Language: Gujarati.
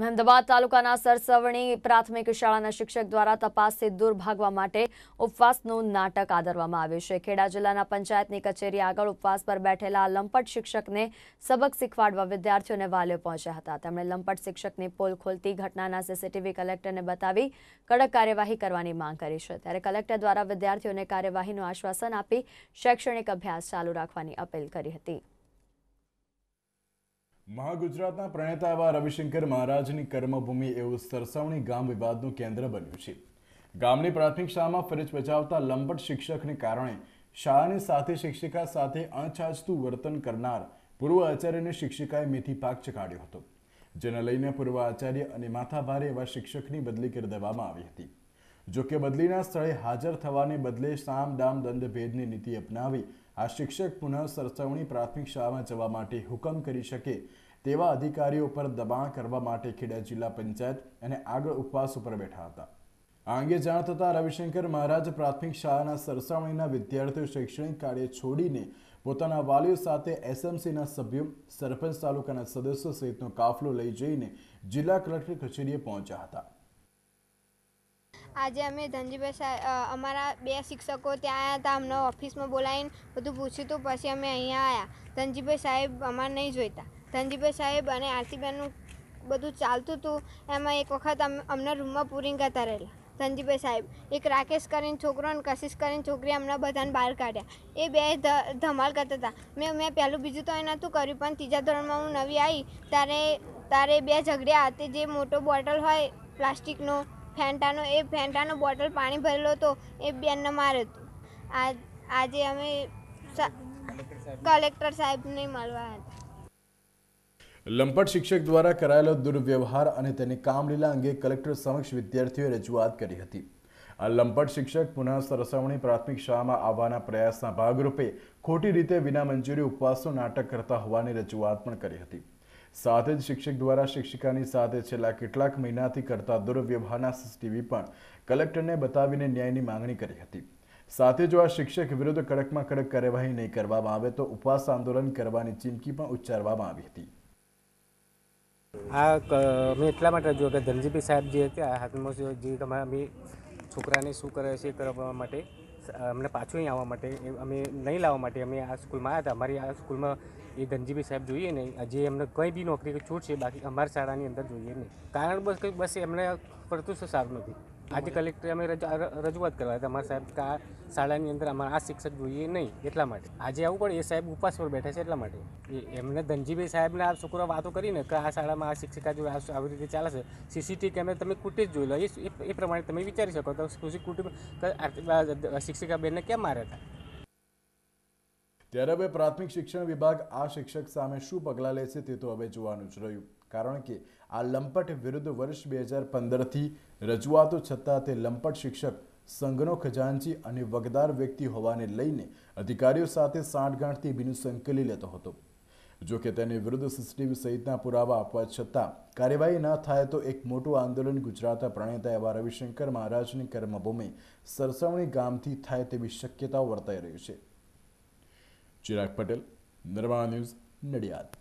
મહેમદાબાદ તાલુકાના સરસવણી પ્રાથમિક શાળાના શિક્ષક દ્વારા તપાસથી દૂર ભાગવા માટે ઉપવાસનું નાટક આદરવામાં આવ્યું છે ખેડા જિલ્લાના પંચાયતની કચેરી આગળ ઉપવાસ પર બેઠેલા લંપટ શિક્ષકને સબક શીખવાડવા વિદ્યાર્થીઓને વાલીઓ પહોંચ્યા હતા તેમણે લંપટ શિક્ષકની પોલ ખોલતી ઘટનાના સીસીટીવી કલેક્ટરને બતાવી કડક કાર્યવાહી કરવાની માંગ કરી છે ત્યારે કલેક્ટર દ્વારા વિદ્યાર્થીઓને કાર્યવાહીનું આશ્વાસન આપી શૈક્ષણિક અભ્યાસ ચાલુ રાખવાની અપીલ કરી હતી મહાગુજરાતના પ્રણેતા એવા રવિશંકર મહારાજની કર્મભૂમિ એવું સરસાવણી ગામ વિવાદનું કેન્દ્ર બન્યું છે ગામની પ્રાથમિક શાળામાં ફરજ બજાવતા લંબટ શિક્ષકને કારણે શાળાની સાથે શિક્ષિકા સાથે અણછાજતું વર્તન કરનાર પૂર્વ આચાર્યને શિક્ષિકાએ મેથી પાક ચકાડ્યો હતો જેને લઈને પૂર્વ આચાર્ય અને માથાભારે એવા શિક્ષકની બદલી કરી દેવામાં આવી હતી જોકે બદલીના સ્થળે હાજર થવાને બદલે સામ દામ ભેદની નીતિ અપનાવી આ શિક્ષક પુનઃ સરસવણી પ્રાથમિક શાળામાં જવા માટે હુકમ કરી શકે તેવા અધિકારીઓ પર દબાણ કરવા માટે ખેડા જિલ્લા પંચાયત અને આગળ ઉપવાસ ઉપર બેઠા હતા આ અંગે જાણ થતાં રવિશંકર મહારાજ પ્રાથમિક શાળાના સરસાવણીના વિદ્યાર્થીઓ શૈક્ષણિક કાર્ય છોડીને પોતાના વાલીઓ સાથે એસએમસીના સભ્યો સરપંચ તાલુકાના સદસ્યો સહિતનો કાફલો લઈ જઈને જિલ્લા કલેક્ટર કચેરીએ પહોંચ્યા હતા આજે અમે ધનજીભાઈ સાહેબ અમારા બે શિક્ષકો ત્યાં આવ્યા હતા અમને ઓફિસમાં બોલાવીને બધું પૂછ્યું હતું પછી અમે અહીંયા આવ્યા ધનજીભાઈ સાહેબ અમારે નહીં જોઈતા ધનજીભાઈ સાહેબ અને આરતીબેનનું બધું ચાલતું હતું એમાં એક વખત અમને રૂમમાં પૂરી કરતા રહેલા ધનજીભાઈ સાહેબ એક રાકેશ કરીને છોકરો અને કશિશ કરીને છોકરી અમને બધાને બહાર કાઢ્યા એ બે ધમાલ કરતા હતા મેં મેં પહેલું બીજું તો એ નહોતું કર્યું પણ ત્રીજા ધોરણમાં હું નવી આવી ત્યારે તારે બે ઝઘડ્યા તે જે મોટો બોટલ હોય પ્લાસ્ટિકનો ફેન્ટાનો એ ફેન્ટાનો બોટલ પાણી ભરેલો હતો એ બેનને માર્યો હતો આજે અમે કલેક્ટર સાહેબને મળવા હતા લંપટ શિક્ષક દ્વારા કરાયેલો દુર્વ્યવહાર અને તેની કામલીલા અંગે કલેક્ટર સમક્ષ વિદ્યાર્થીઓએ રજૂઆત કરી હતી આ લંપટ શિક્ષક પુનઃ સરસવણી પ્રાથમિક શાળામાં આવવાના પ્રયાસના ભાગરૂપે ખોટી રીતે વિના મંજૂરી ઉપવાસનું નાટક કરતા હોવાની રજૂઆત પણ કરી હતી સાથે જ શિક્ષક દ્વારા શિક્ષિકાની સાથે છેલ્લા કેટલાક મહિનાથી કરતા દુર્વ્યવહારના સીસીટીવી પણ કલેક્ટરને બતાવીને ન્યાયની માંગણી કરી હતી સાથે જો આ શિક્ષક વિરુદ્ધ કડકમાં કડક કાર્યવાહી નહીં કરવામાં આવે તો ઉપવાસ આંદોલન કરવાની ચીમકી પણ ઉચ્ચારવામાં આવી હતી આ મેં એટલા માટે રજૂ કે ધનજીભાઈ સાહેબ જે હતા હાથમોસ જે તમારા અમે છોકરાને શું કરે છે કરવા માટે અમને પાછું અહીં આવવા માટે અમે નહીં લાવવા માટે અમે આ સ્કૂલમાં આવ્યા હતા અમારી આ સ્કૂલમાં એ ધનજીભાઈ સાહેબ જોઈએ નહીં જે અમને કંઈ બી નોકરી છૂટ છે બાકી અમારી શાળાની અંદર જોઈએ નહીં કારણ બસ કંઈક બસ એમને પડતું છે સારું નથી આજે કલેક્ટરે અમે રજૂઆત કરવા હતા અમારા સાહેબ કે આ શાળાની અંદર અમારા આ શિક્ષક જોઈએ નહીં એટલા માટે આજે આવું પણ એ સાહેબ ઉપવાસ પર બેઠા છે એટલા માટે એમને ધનજીભાઈ સાહેબને આ છોકરો વાતો કરીને કે આ શાળામાં આ શિક્ષિકા જો આવી રીતે ચાલે છે સીસીટીવી કેમેરા તમે કુટેજ જોઈ લો એ પ્રમાણે તમે વિચારી શકો તો કૃષિ કુટી શિક્ષિકા બેનને કેમ માર્યા હતા ત્યારે હવે પ્રાથમિક શિક્ષણ વિભાગ આ શિક્ષક સામે શું પગલાં લેશે તે તો હવે જોવાનું જ રહ્યું કારણ કે આ લંપટ વિરુદ્ધ વર્ષ બે હજાર પંદરથી રજૂઆતો છતાં તે લંપટ શિક્ષક સંઘનો ખજાનચી અને વગદાર વ્યક્તિ હોવાને લઈને અધિકારીઓ સાથે સાંઠગાંઠથી ભીનું સંકલી લેતો હતો જો કે તેની વિરુદ્ધ સીસીટીવી સહિતના પુરાવા આપવા છતાં કાર્યવાહી ન થાય તો એક મોટું આંદોલન ગુજરાતના પ્રણેતા એવા રવિશંકર મહારાજની કર્મભૂમિ સરસવણી ગામથી થાય તેવી શક્યતાઓ વર્તાઈ રહી છે ચિરાગ પટેલ નિર્માણ ન્યૂઝ નડિયાદ